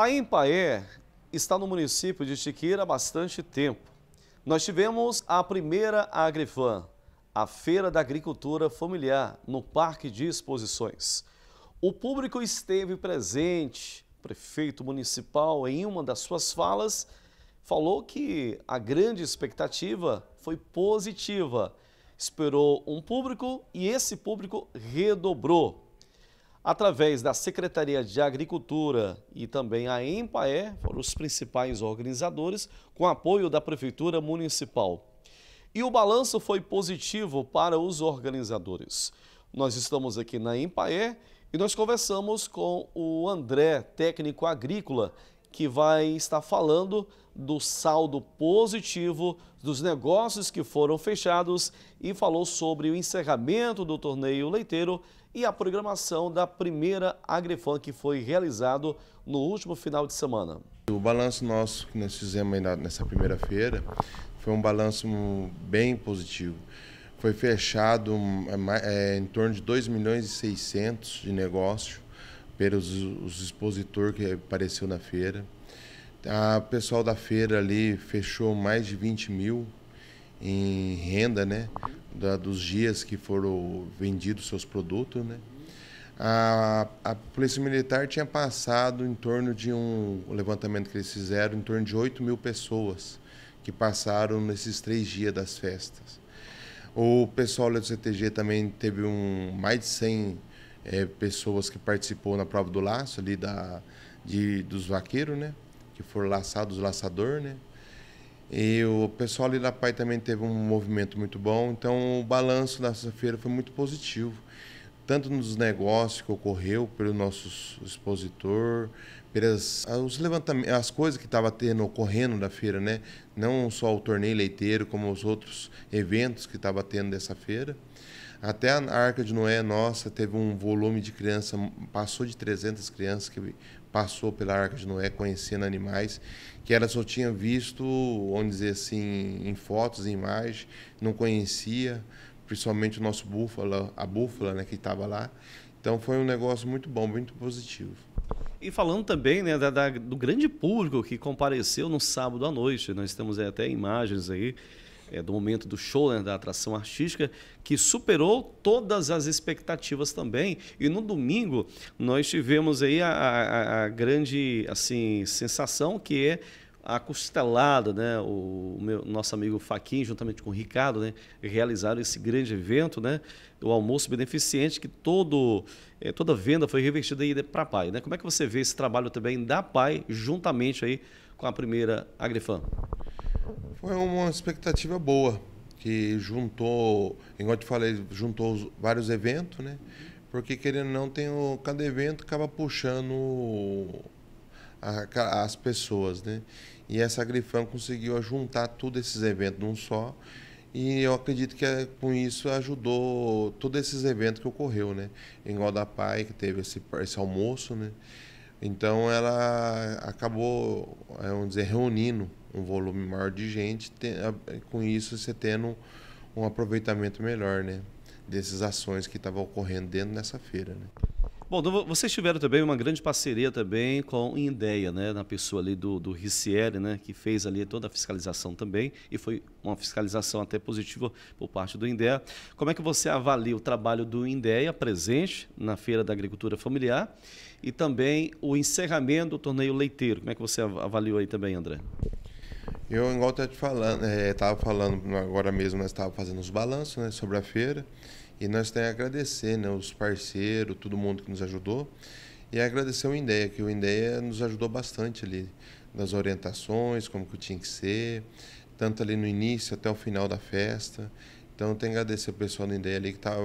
A Empaé está no município de Chiqueira há bastante tempo. Nós tivemos a primeira Agrifan, a Feira da Agricultura Familiar, no Parque de Exposições. O público esteve presente, o prefeito municipal, em uma das suas falas, falou que a grande expectativa foi positiva. Esperou um público e esse público redobrou. Através da Secretaria de Agricultura e também a EMPAE, foram os principais organizadores, com apoio da Prefeitura Municipal. E o balanço foi positivo para os organizadores. Nós estamos aqui na EMPAE e nós conversamos com o André, técnico agrícola, que vai estar falando do saldo positivo dos negócios que foram fechados e falou sobre o encerramento do torneio leiteiro e a programação da primeira Agrifan que foi realizado no último final de semana. O balanço nosso que nós fizemos nessa primeira-feira foi um balanço bem positivo. Foi fechado hum, é, é, em torno de 2 milhões e 600 de negócios pelos os expositor que apareceu na feira. o pessoal da feira ali fechou mais de 20 mil em renda, né? Da, dos dias que foram vendidos seus produtos, né? A, a Polícia Militar tinha passado em torno de um levantamento que eles fizeram, em torno de 8 mil pessoas que passaram nesses três dias das festas. O pessoal do CTG também teve um, mais de 100 é, pessoas que participou na prova do laço ali da, de, dos vaqueiros, né? Que foram laçados, laçador, né? E o pessoal ali da PAI também teve um movimento muito bom. Então, o balanço dessa feira foi muito positivo. Tanto nos negócios que ocorreu, pelo nosso expositor, pelas os levantamentos, as coisas que estava tendo, ocorrendo da feira, né? Não só o torneio leiteiro, como os outros eventos que estava tendo dessa feira. Até a Arca de Noé nossa teve um volume de criança, passou de 300 crianças que passou pela Arca de Noé conhecendo animais que ela só tinha visto, vamos dizer assim, em fotos, em imagens, não conhecia, principalmente o nosso búfalo, a búfala, né, que estava lá. Então foi um negócio muito bom, muito positivo. E falando também né, da, da, do grande público que compareceu no sábado à noite, nós temos é, até imagens aí é, do momento do show, né, da atração artística, que superou todas as expectativas também. E no domingo nós tivemos aí a, a, a grande assim sensação que é a costelada, né? O meu, nosso amigo Faquin, juntamente com o Ricardo, né? realizaram esse grande evento, né? O almoço beneficente que todo é, toda venda foi revertida aí para a Pai, né? Como é que você vê esse trabalho também da Pai juntamente aí com a primeira Agrifam? Foi uma expectativa boa, que juntou, igual eu te falei, juntou vários eventos, né? Porque querendo ou não, tem o, cada evento acaba puxando a, as pessoas, né? E essa Grifão conseguiu juntar todos esses eventos num só. E eu acredito que é, com isso ajudou todos esses eventos que ocorreu, né? Em Pai, que teve esse, esse almoço, né? Então ela acabou, é, vamos dizer, reunindo um volume maior de gente, tem, com isso você tendo um aproveitamento melhor, né? Dessas ações que estavam ocorrendo dentro dessa feira, né? Bom, então vocês tiveram também uma grande parceria também com a Indeia, né? Na pessoa ali do, do Ricieri, né? Que fez ali toda a fiscalização também e foi uma fiscalização até positiva por parte do Indeia. Como é que você avalia o trabalho do Indeia presente na Feira da Agricultura Familiar e também o encerramento do torneio leiteiro? Como é que você avaliou aí também, André? Eu, igual eu te falando, é, falando agora mesmo, nós estávamos fazendo os balanços né, sobre a feira. E nós temos que agradecer né, os parceiros, todo mundo que nos ajudou. E agradecer o Indeia, que o Indeia nos ajudou bastante ali, nas orientações, como que tinha que ser, tanto ali no início até o final da festa. Então, tem que agradecer o pessoal do Indeia ali que tá,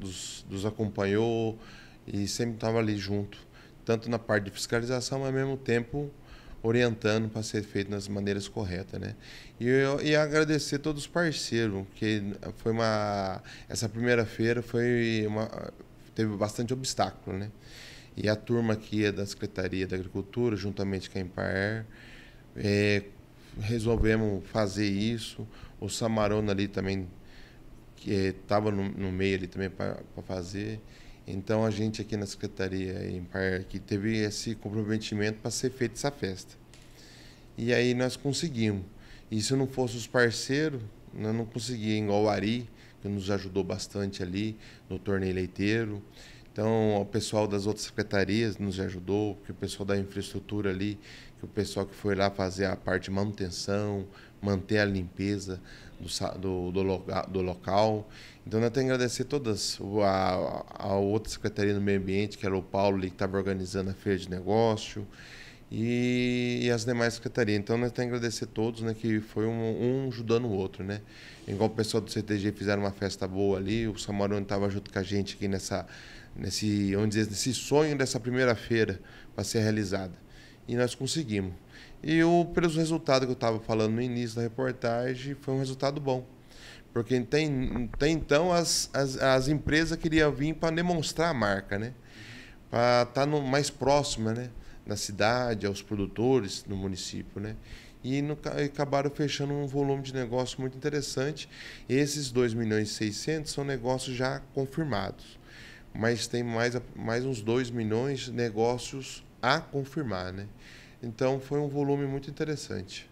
nos, nos acompanhou e sempre estava ali junto, tanto na parte de fiscalização, mas ao mesmo tempo orientando para ser feito nas maneiras corretas, né? E eu e agradecer todos os parceiros, que foi uma essa primeira feira foi uma teve bastante obstáculo, né? E a turma aqui é da Secretaria da Agricultura, juntamente com a Empar, é, resolvemos fazer isso. O Samarona ali também que estava é, no, no meio ali também para fazer. Então a gente aqui na Secretaria em Parque teve esse comprometimento para ser feita essa festa. E aí nós conseguimos. E se não fosse os parceiros, nós não conseguíamos, igual o Ari, que nos ajudou bastante ali no torneio leiteiro. Então, o pessoal das outras secretarias nos ajudou, porque o pessoal da infraestrutura ali, que o pessoal que foi lá fazer a parte de manutenção, manter a limpeza do, do, do, loca, do local. Então, nós temos que agradecer todas a, a outra secretaria do meio ambiente, que era o Paulo, que estava organizando a feira de negócio. E, e, as demais secretarias. Então, nós temos que agradecer todos, né, que foi um, um, ajudando o outro, né? Igual o pessoal do CTG fizeram uma festa boa ali, o Samarone estava junto com a gente aqui nessa, nesse, dizer, nesse sonho dessa primeira feira para ser realizada. E nós conseguimos. E o, pelos resultados que eu estava falando no início da reportagem, foi um resultado bom. Porque até, tem então as, as, as empresas queriam vir para demonstrar a marca, né? Para estar tá mais próxima, né? Na cidade, aos produtores, no município, né? E, no, e acabaram fechando um volume de negócio muito interessante. Esses 2 milhões e 600 são negócios já confirmados. Mas tem mais, mais uns 2 milhões de negócios a confirmar, né? Então foi um volume muito interessante.